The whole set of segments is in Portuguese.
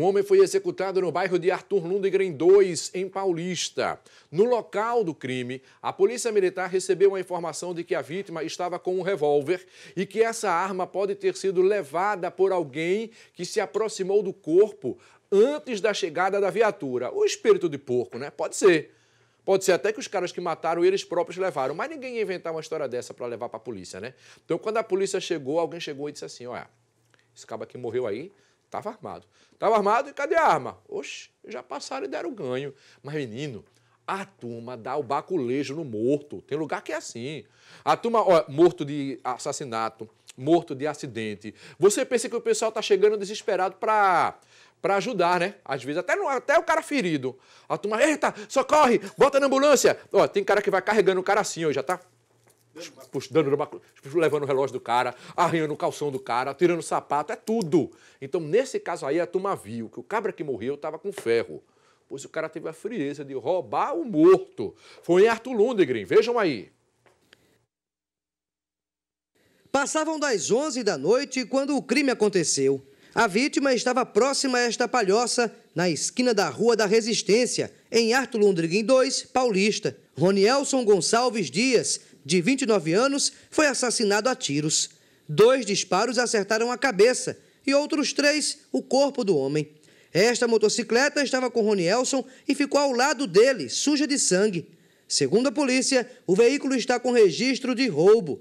Um homem foi executado no bairro de Arthur Lundgren 2, em Paulista. No local do crime, a polícia militar recebeu a informação de que a vítima estava com um revólver e que essa arma pode ter sido levada por alguém que se aproximou do corpo antes da chegada da viatura. O espírito de porco, né? Pode ser. Pode ser até que os caras que mataram eles próprios levaram, mas ninguém ia inventar uma história dessa para levar para a polícia, né? Então, quando a polícia chegou, alguém chegou e disse assim: olha, esse cabo aqui morreu aí, Estava armado. Estava armado e cadê a arma? Oxe, já passaram e deram ganho. Mas, menino, a turma dá o baculejo no morto. Tem lugar que é assim. A turma, ó, morto de assassinato, morto de acidente. Você pensa que o pessoal está chegando desesperado para para ajudar, né? Às vezes até, no, até o cara ferido. A turma, eita, socorre, bota na ambulância. Ó, tem cara que vai carregando o cara assim, ó, já tá dando uma, levando o relógio do cara, arranhando o calção do cara, tirando o sapato, é tudo. Então, nesse caso aí, a turma viu que o cabra que morreu estava com ferro. Pois o cara teve a frieza de roubar o morto. Foi em Arthur Lundgren, vejam aí. Passavam das 11 da noite quando o crime aconteceu. A vítima estava próxima a esta palhoça, na esquina da Rua da Resistência, em Arthur Lundgren 2, Paulista. Ronielson Gonçalves Dias de 29 anos, foi assassinado a tiros. Dois disparos acertaram a cabeça e outros três o corpo do homem. Esta motocicleta estava com Ronielson e ficou ao lado dele, suja de sangue. Segundo a polícia, o veículo está com registro de roubo.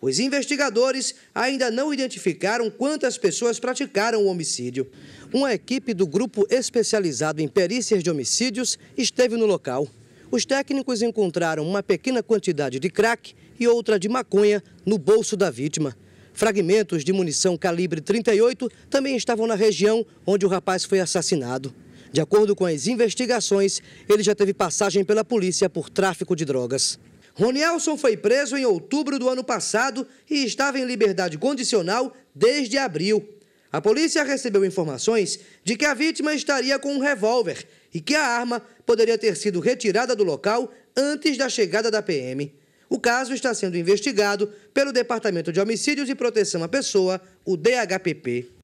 Os investigadores ainda não identificaram quantas pessoas praticaram o homicídio. Uma equipe do grupo especializado em perícias de homicídios esteve no local. Os técnicos encontraram uma pequena quantidade de crack e outra de maconha no bolso da vítima. Fragmentos de munição calibre 38 também estavam na região onde o rapaz foi assassinado. De acordo com as investigações, ele já teve passagem pela polícia por tráfico de drogas. Ronielson foi preso em outubro do ano passado e estava em liberdade condicional desde abril. A polícia recebeu informações de que a vítima estaria com um revólver e que a arma poderia ter sido retirada do local antes da chegada da PM. O caso está sendo investigado pelo Departamento de Homicídios e Proteção à Pessoa, o DHPP.